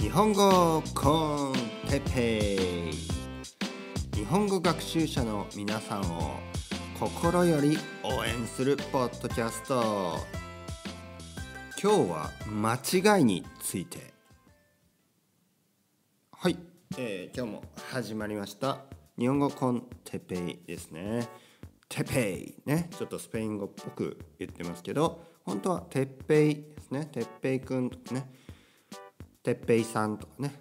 日本語コンテペイ日本語学習者の皆さんを心より応援するポッドキャスト今日は間違いについてはい、えー、今日も始まりました日本語コンテペイですねテペイねちょっとスペイン語っぽく言ってますけど本当はテッペイですねテッペイくんね哲平さんとかね、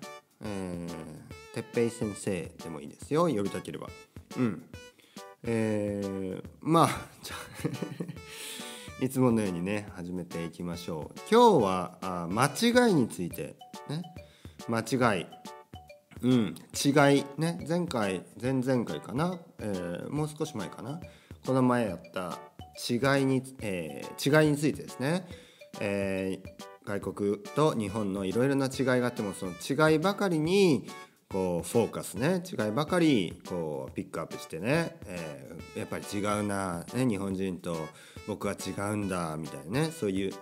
えー、哲平先生でもいいですよ呼びたければうんえー、まあじゃ いつものようにね始めていきましょう今日はあ間違いについてね間違いうん違いね前回前々回かな、えー、もう少し前かなこの前やった違いに、えー、違いについてですね、え外国と日本のいろいろな違いがあってもその違いばかりにこうフォーカスね違いばかりこうピックアップしてね、えー、やっぱり違うな、ね、日本人と僕は違うんだみたいなねそういう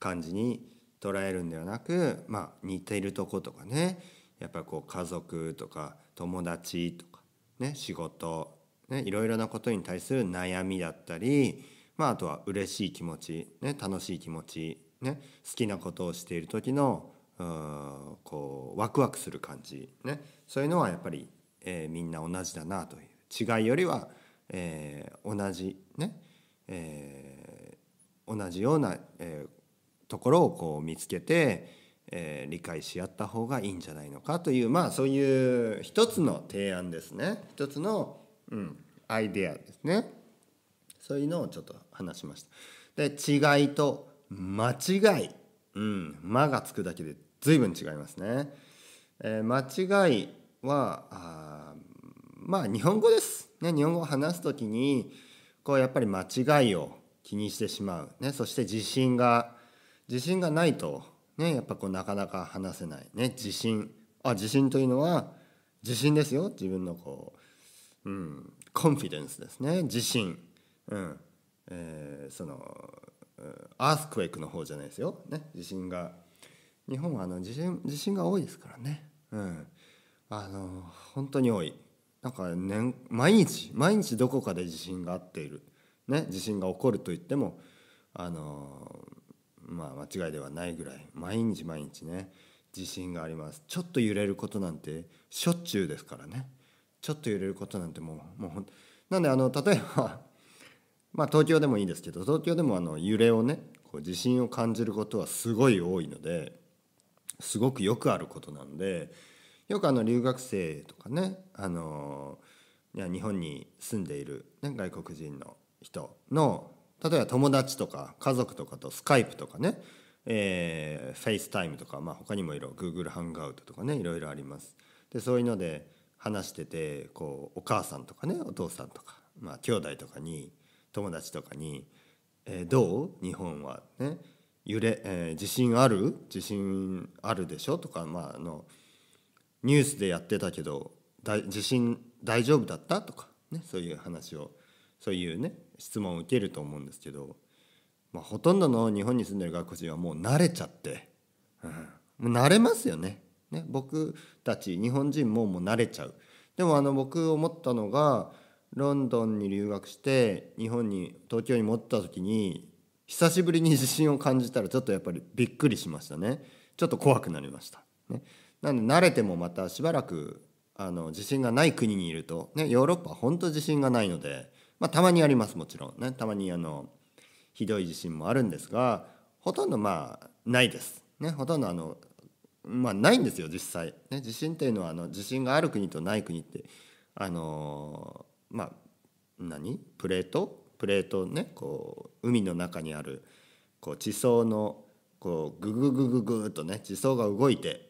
感じに捉えるんではなく、まあ、似ているとことかねやっぱこう家族とか友達とか、ね、仕事、ね、いろいろなことに対する悩みだったり、まあ、あとは嬉しい気持ち、ね、楽しい気持ちね、好きなことをしている時のこうワクワクする感じ、ね、そういうのはやっぱり、えー、みんな同じだなという違いよりは、えー、同じね、えー、同じような、えー、ところをこう見つけて、えー、理解し合った方がいいんじゃないのかというまあそういう一つの提案ですね一つの、うん、アイデアですねそういうのをちょっと話しました。で違いと間違い、うん、間がつくだけで随分違いますね。えー、間違いはあまあ日本語です。ね、日本語を話す時にこうやっぱり間違いを気にしてしまう、ね、そして自信が自信がないと、ね、やっぱこうなかなか話せない、ね、自信あ自信というのは自信ですよ自分のこう、うん、コンフィデンスですね自信、うんえー、そのアースクエイクの方じゃないですよ、ね、地震が日本はあの地震地震が多いですからね、うん、あの本当に多いなんか年毎日毎日どこかで地震があっている、ね、地震が起こるといってもあのまあ間違いではないぐらい毎日毎日ね地震がありますちょっと揺れることなんてしょっちゅうですからねちょっと揺れることなんてもうもうなんであの例えばまあ、東京でもいいですけど東京でもあの揺れをねこう地震を感じることはすごい多いのですごくよくあることなんでよくあの留学生とかねあのいや日本に住んでいる、ね、外国人の人の例えば友達とか家族とかとスカイプとかね、えフェイスタイムとか、まあ、他にもいろいろ Google ハンガウトとかねいろいろあります。でそういうので話しててこうお母さんとかねお父さんとか、まあ、兄弟とかに友達とかに「えー、どう日本はね」揺れ、えー、地震ある地震あるでしょとか、まあ、あのニュースでやってたけど地震大丈夫だったとか、ね、そういう話をそういうね質問を受けると思うんですけど、まあ、ほとんどの日本に住んでる外国人はもう慣れちゃって、うん、もう慣れますよねね僕たち日本人ももう慣れちゃう。でもあの僕思ったのがロンドンに留学して日本に東京に戻った時に久しぶりに自信を感じたらちょっとやっぱりびっくりしましたねちょっと怖くなりました、ね、なので慣れてもまたしばらくあの自信がない国にいると、ね、ヨーロッパは本当自信がないので、まあ、たまにありますもちろんねたまにあのひどい地震もあるんですがほとんどまあないです、ね、ほとんどあのまあ、ないんですよ実際、ね、地震っていうのはあの地震がある国とない国ってあのまあ何プレートプレートねこう海の中にあるこう地層のこうグググググっとね地層が動いて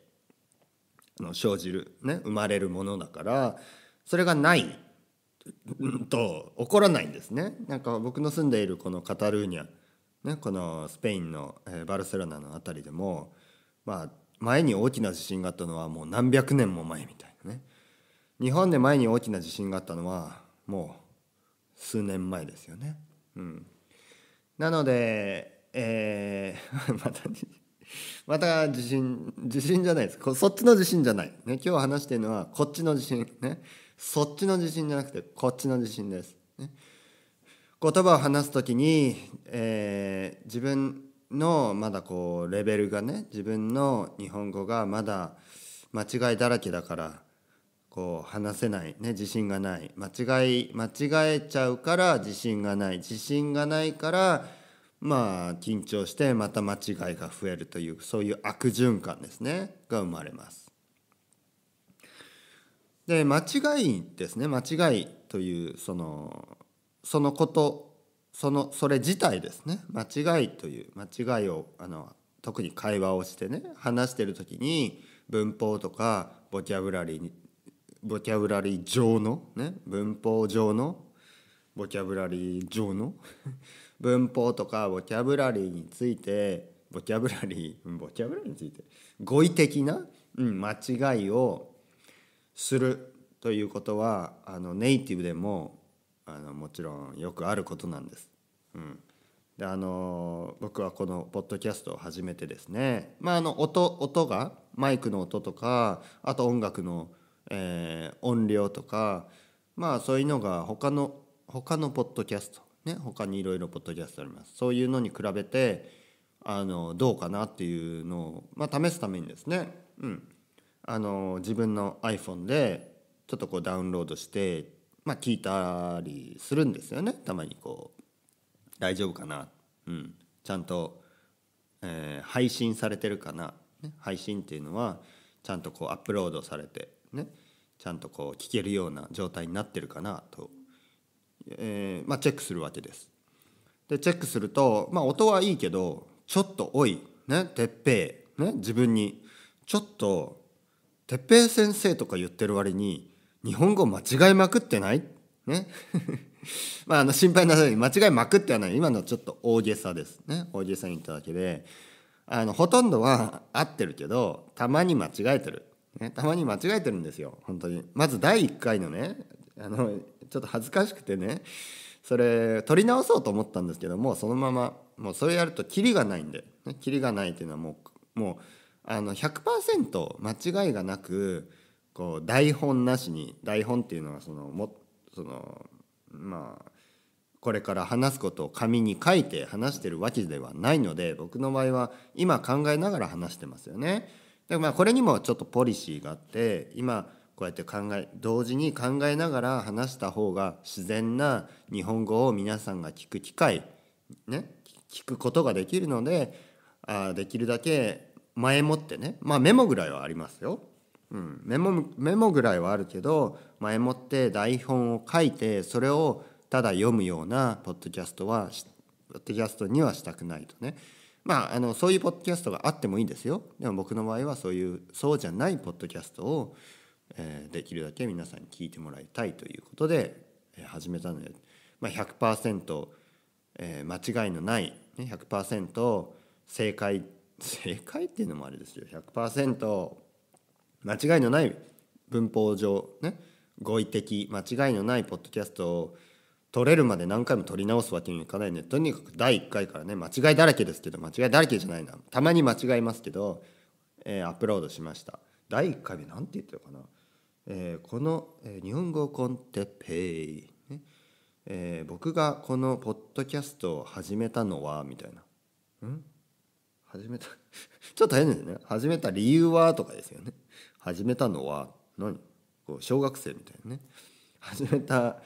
の生じる、ね、生まれるものだからそれがないと起こらないんですね。なんか僕の住んでいるこのカタルーニャ、ね、このスペインのバルセロナの辺りでも、まあ、前に大きな地震があったのはもう何百年も前みたいなね。日本で前に大きな地震があったのはもう数年前ですよね。うん、なので、えー、またまた地震地震じゃないですそっちの地震じゃない、ね、今日話してるのはこっちの地震ねそっちの地震じゃなくてこっちの地震です。ね、言葉を話す時に、えー、自分のまだこうレベルがね自分の日本語がまだ間違いだらけだからこう話せない、ね、自信がない間違い間違えちゃうから自信がない自信がないからまあ緊張してまた間違いが増えるというそういう悪循環ですねが生まれます。で間違いですね間違いというそのそのことそのそれ自体ですね間違いという間違いをあの特に会話をしてね話してる時に文法とかボキャブラリーボキャブラリー上の、ね、文法上のボキャブラリー上の 文法とかボキャブラリーについてボキャブラリーボキャブラリーについて語彙的な、うん、間違いをするということはあのネイティブでもあのもちろんよくあることなんです。うんであの僕はこのポッドキャストを始めてですね、まあ、あの音音がマイクの音とかあと音楽のえー、音量とかまあそういうのが他の他のポッドキャストね他にいろいろポッドキャストありますそういうのに比べてあのどうかなっていうのを、まあ、試すためにですね、うん、あの自分の iPhone でちょっとこうダウンロードして、まあ、聞いたりするんですよねたまにこう大丈夫かな、うん、ちゃんと、えー、配信されてるかな、ね、配信っていうのはちゃんとこうアップロードされてねちゃんとこう聞けるような状態になってるかなと、えー、まあ、チェックするわけです。でチェックすると、まあ、音はいいけどちょっと「おい」ね「てっぺい」ね自分にちょっと「てっぺい先生」とか言ってる割に日本語間違いまくってないね まああの心配なさに間違いまくってはない今のちょっと大げさですね大げさに言っただけであのほとんどは合ってるけどたまに間違えてるね、たまに間違えてるんですよ本当にまず第1回のねあのちょっと恥ずかしくてねそれ取り直そうと思ったんですけどもそのままもうそれやるとキリがないんで、ね、キリがないっていうのはもうもうあの100%間違いがなくこう台本なしに台本っていうのはそのもそのまあこれから話すことを紙に書いて話してるわけではないので僕の場合は今考えながら話してますよね。でまあこれにもちょっとポリシーがあって今こうやって考え同時に考えながら話した方が自然な日本語を皆さんが聞く機会ね聞くことができるのであできるだけ前もってねまあメモぐらいはありますよ。うん、メモメモぐらいはあるけど前もって台本を書いてそれをただ読むようなポッドキャストはポッドキャストにはしたくないとね。まあ、あのそういうポッドキャストがあってもいいんですよでも僕の場合はそういうそうじゃないポッドキャストを、えー、できるだけ皆さんに聞いてもらいたいということで、え始めたので、まあ、100%、えー、間違いのない、ね、100%正解正解っていうのもあれですよ100%間違いのない文法上ね語彙的間違いのないポッドキャストを取れるまで何回も取り直すわけにいかないのでとにかく第1回からね間違いだらけですけど間違いだらけじゃないなたまに間違いますけど、えー、アップロードしました第1回目何て言ったのかな、えー、この、えー、日本語コンテペイ」ねえー、僕がこのポッドキャストを始めたのはみたいな「ん始めた ちょっと変ですね始めた理由は」とかですよね始めたのは何こう小学生みたいなね始めた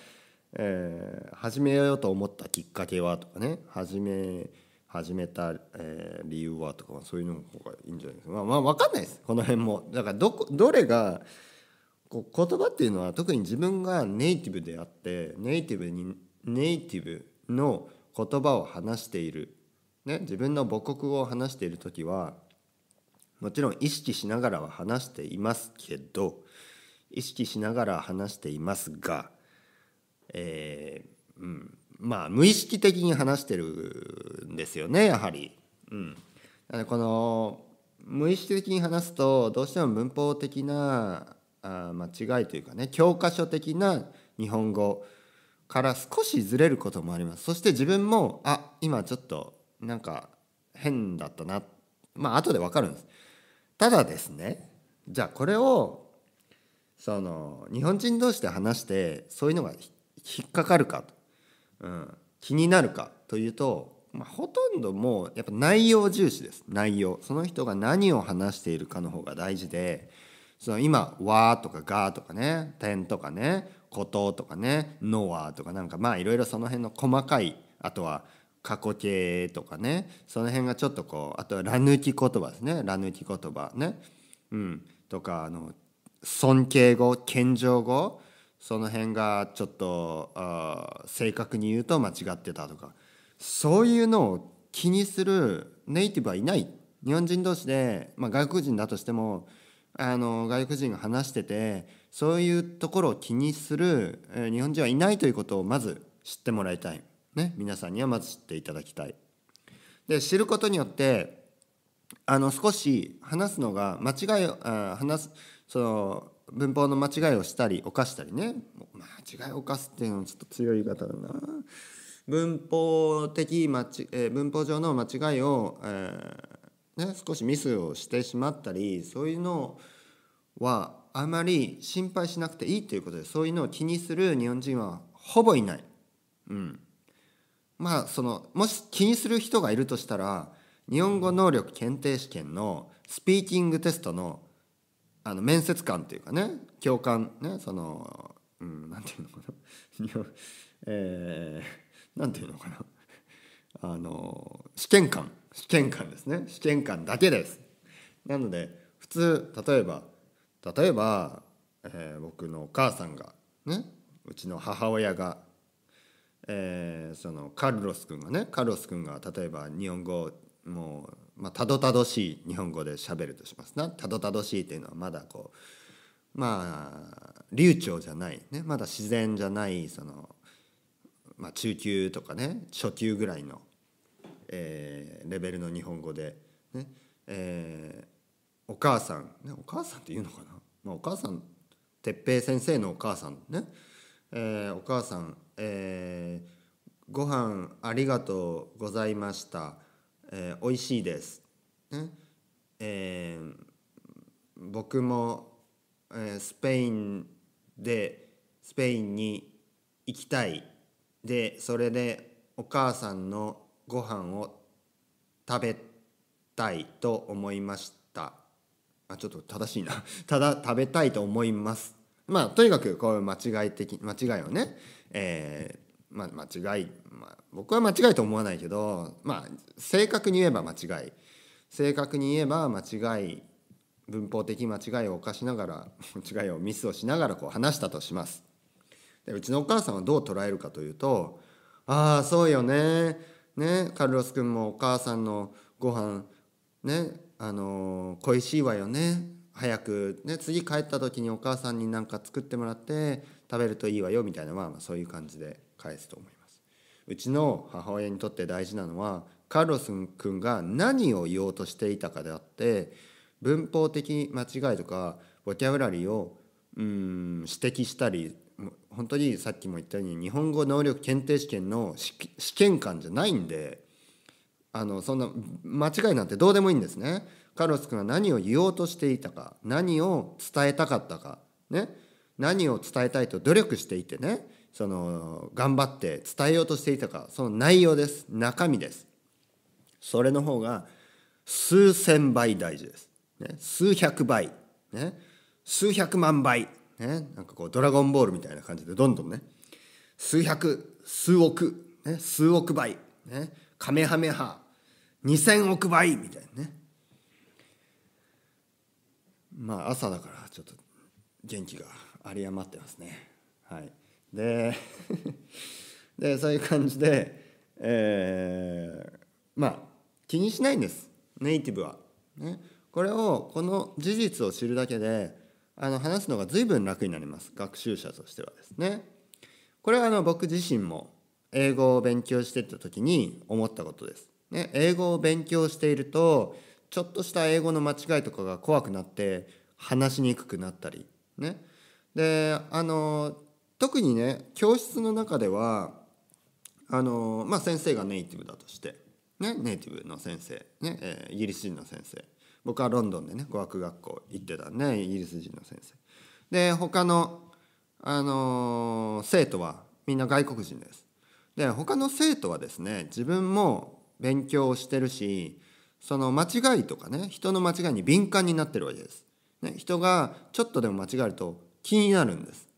えー、始めようと思ったきっかけはとかね始め始めた、えー、理由はとかそういうのがいいんじゃないですかまあ、まあ、分かんないですこの辺もだからどこどれがこう言葉っていうのは特に自分がネイティブであってネイティブにネイティブの言葉を話している、ね、自分の母国語を話している時はもちろん意識しながらは話していますけど意識しながら話していますがえーうん、まあ無意識的に話してるんですよねやはり。うん、この無意識的に話すとどうしても文法的なあ間違いというかね教科書的な日本語から少しずれることもありますそして自分もあ今ちょっとなんか変だったなまあ後で分かるんですただですねじゃあこれをその日本人同士で話してそういうのが引っかかるかうん、気になるかというと、まあ、ほとんどもうやっぱ内容重視です内容その人が何を話しているかの方が大事でその今「わ」とか「が」とかね「点」とかね「こと」とかね「のは」とかなんかまあいろいろその辺の細かいあとは過去形とかねその辺がちょっとこうあとは「ら抜き言葉」ですね「ら抜き言葉ね」ねうんとかあの尊敬語謙譲語その辺がちょっとあ正確に言うと間違ってたとかそういうのを気にするネイティブはいない日本人同士で、まあ、外国人だとしてもあの外国人が話しててそういうところを気にする日本人はいないということをまず知ってもらいたい、ね、皆さんにはまず知っていただきたい。で知ることによってあの少し話すのが間違いあ話すその文法の間違いをしたり犯したりね間違いを犯すっていうのはちょっと強い言い方だな文法的間ち、えー、文法上の間違いを、えー、ね、少しミスをしてしまったりそういうのはあまり心配しなくていいということでそういうのを気にする日本人はほぼいない。うん、まあそのもし気にする人がいるとしたら日本語能力検定試験のスピーキングテストのあの面接官っていうかね教官ねその、うん、なんていうのかな えー、なんていうのかなあの試験官試験官ですね試験官だけですなので普通例えば例えば、えー、僕のお母さんがねうちの母親が、えー、そのカルロス君がねカルロス君が例えば日本語もうまあ、たどたどしい日本語で喋るとしますなたどたどしいっていうのはまだこうまあ流暢じゃない、ね、まだ自然じゃないその、まあ、中級とかね初級ぐらいの、えー、レベルの日本語で、ねえー、お母さん、ね、お母さんって言うのかな、まあ、お母さん哲平先生のお母さんね、えー、お母さん、えー、ご飯ありがとうございました。えー、美味しいです、ねえー、僕も、えー、スペインでスペインに行きたいでそれでお母さんのご飯を食べたいと思いましたあちょっと正しいな ただ食べたいと思いますまあとにかくこういう間違い的間違いをね、えまあ、間違い、まあ、僕は間違いと思わないけど、まあ、正確に言えば間違い正確に言えば間違い文法的間違いを犯しながら 間違いをミスをしながらこう話したとしますでうちのお母さんはどう捉えるかというと「ああそうよねねカルロス君もお母さんのご飯ねあのー、恋しいわよね早く、ね、次帰った時にお母さんになんか作ってもらって食べるといいわよみたいな、まあ、そういう感じで返すと思います。うちの母親にとって大事なのはカルロス君が何を言おうとしていたかであって文法的間違いとかボキャブラリーをうん指摘したり本当にさっきも言ったように日本語能力検定試験の試験官じゃないんであのそんな間違いなんてどうでもいいんですね。カルロス君は何を言おうとしていたか何を伝えたかったか、ね、何を伝えたいと努力していてねその頑張って伝えようとしていたかその内容です中身ですそれの方が数千倍大事です、ね、数百倍、ね、数百万倍、ね、なんかこうドラゴンボールみたいな感じでどんどんね数百数億、ね、数億倍、ね、カメハメハ2,000億倍みたいなねまあ朝だからちょっと元気が有り余ってますねはい。ででそういう感じで、えー、まあ気にしないんですネイティブは。ね、これをこの事実を知るだけであの話すのが随分楽になります学習者としてはですね。これはあの僕自身も英語を勉強してた時に思ったことです。ね、英語を勉強しているとちょっとした英語の間違いとかが怖くなって話しにくくなったりねであの特にね教室の中ではあの、まあ、先生がネイティブだとして、ね、ネイティブの先生、ねえー、イギリス人の先生僕はロンドンでね語学学校行ってたねイギリス人の先生で他のあのー、生徒はみんな外国人ですで他の生徒はですね自分も勉強をしてるしその間違いとかね人の間違いに敏感になってるわけです、ね、人がちょっとでも間違えると気になるんです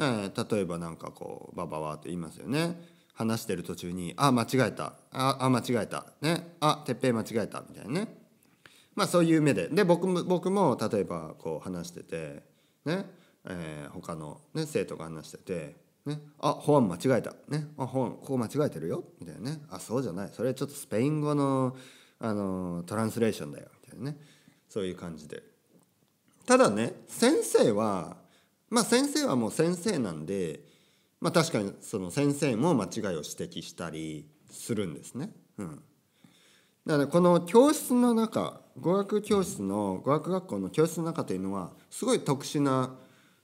えー、例えば何かこうバババって言いますよね話してる途中に「あ間違えた」あ「あ間違えた」ね「あてっぺい間違えた」みたいなねまあそういう目でで僕も僕も例えばこう話しててねえー、他の、ね、生徒が話してて「ね、あ保安間違えた」ね「あ保安ここ間違えてるよ」みたいなね「あそうじゃないそれちょっとスペイン語の、あのトランスレーションだよ」みたいなねそういう感じで。ただね先生はまあ先生はもう先生なんで、まあ、確かにその先生も間違いを指摘したりするんですね。うん、だからこの教室の中語学教室の語学学校の教室の中というのはすごい特殊な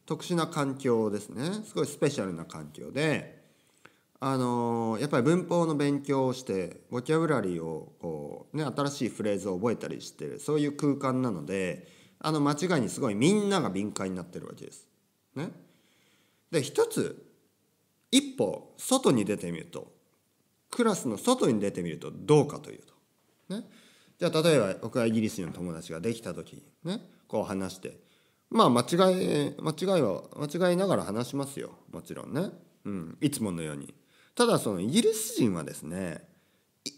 特殊な環境ですねすごいスペシャルな環境で、あのやっぱり文法の勉強をしてボキャブラリーをこう、ね、新しいフレーズを覚えたりしてるそういう空間なのであの間違いにすごいみんなが敏感になってるわけです。ね、で一つ一歩外に出てみるとクラスの外に出てみるとどうかというと、ね、じゃあ例えば僕はイギリスの友達ができた時にねこう話してまあ間違い間違いは間違いながら話しますよもちろんね、うん、いつものようにただそのイギリス人はですね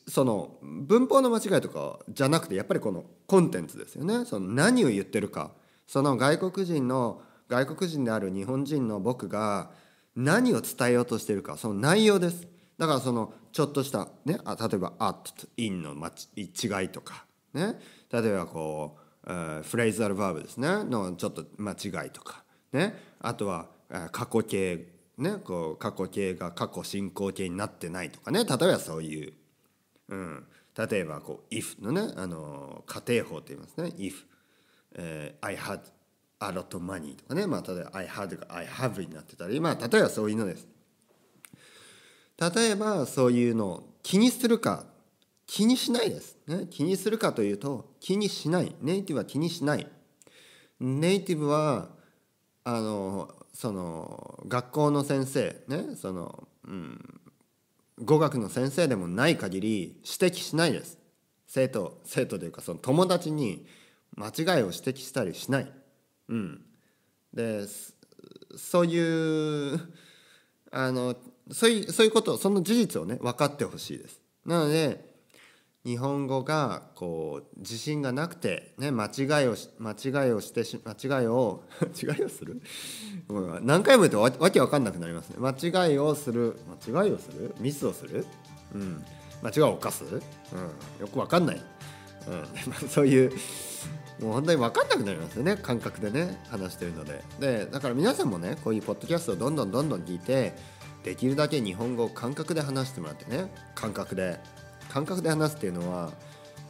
その文法の間違いとかじゃなくてやっぱりこのコンテンツですよねその何を言ってるかその外国人の外国人である日本人の僕が何を伝えようとしてるかその内容ですだからそのちょっとしたねあ例えば「あ」と「in」の違いとかね例えばこう、えー、フレーザルバーブですねのちょっと間違いとかねあとは過去形ねこう過去形が過去進行形になってないとかね例えばそういう、うん、例えばこう「if」のねあの仮定法と言いますね「if、えー、I had a lot of money とかね、まあ、例えば I had が I have になってたり、まあ、例えばそういうのです。例えばそういうのを気にするか気にしないです、ね、気にするかというと気にしないネイティブは気にしないネイティブはあのその学校の先生ねその、うん、語学の先生でもない限り指摘しないです生徒生徒というかその友達に間違いを指摘したりしないうん、でそういうあのそういうそういうことその事実をね分かってほしいです。なので日本語がこう自信がなくて、ね、間違いを間違いをして間違いを 間違いをする何回も言うとわわけわかんなくなりますね間違いをする間違いをするミスをする、うん、間違いを犯す、うん、よくわかんない、うん、そういうもう本当に分かんなくなりますよね感覚でね話してるのででだから皆さんもねこういうポッドキャストをどんどんどんどん聞いてできるだけ日本語を感覚で話してもらってね感覚で感覚で話すっていうのは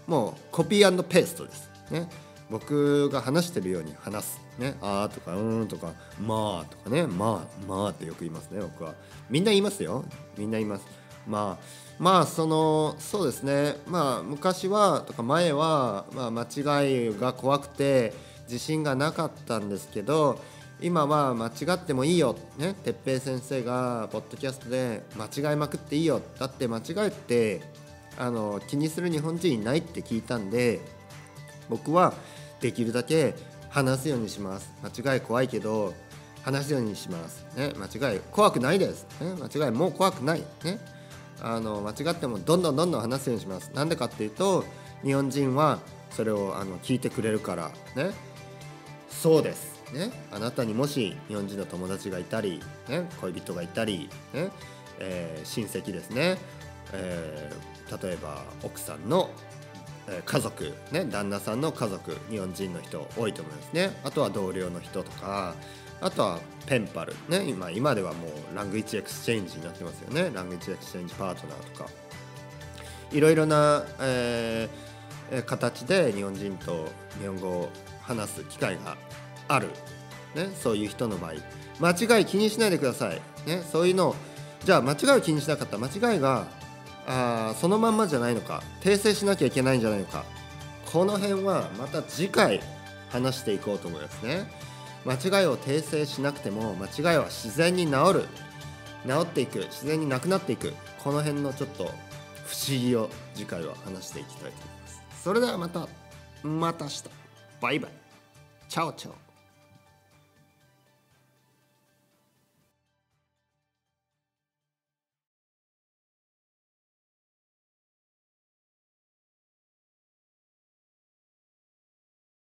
もうコピーペーストです、ね、僕が話してるように話す、ね、あーとかうーんとかまあとかねまあまあってよく言いますね僕はみんな言いますよみんな言いますまあまあそのそうですねまあ昔はとか前は、ま間違いが怖くて自信がなかったんですけど今は間違ってもいいよ、ね、哲平先生がポッドキャストで間違いまくっていいよだって間違えてあの気にする日本人いないって聞いたんで僕はできるだけ話すようにします間違い怖いけど話すようにします、ね、間違い怖くないです、ね、間違いもう怖くない、ね、あの間違ってもどんどんどんどん話すようにしますなんでかっていうと日本人はそれをあの聞いてくれるからねそうですねあなたにもし日本人の友達がいたり、ね、恋人がいたり、ねえー、親戚ですね、えー、例えば奥さんの家族、ね、旦那さんの家族日本人の人多いと思いますねあとは同僚の人とかあとはペンパル、ね、今今ではもうラングイッチエクスチェンジになってますよねラングイッチエクスチェンジパートナーとかいろいろな、えー、形で日本人と日本語を話す機会がある、ね、そういう人の場合間違い気にしないでください、ね、そういうのをじゃあ間違いを気にしなかった間違いがあそのまんまじゃないのか訂正しなきゃいけないんじゃないのかこの辺はまた次回話していこうと思いますね。間違いを訂正しなくても間違いは自然に治る治っていく自然になくなっていくこの辺のちょっと不思議を次回は話していきたいと思いますそれではまたまた明日バイバイチャオチャオ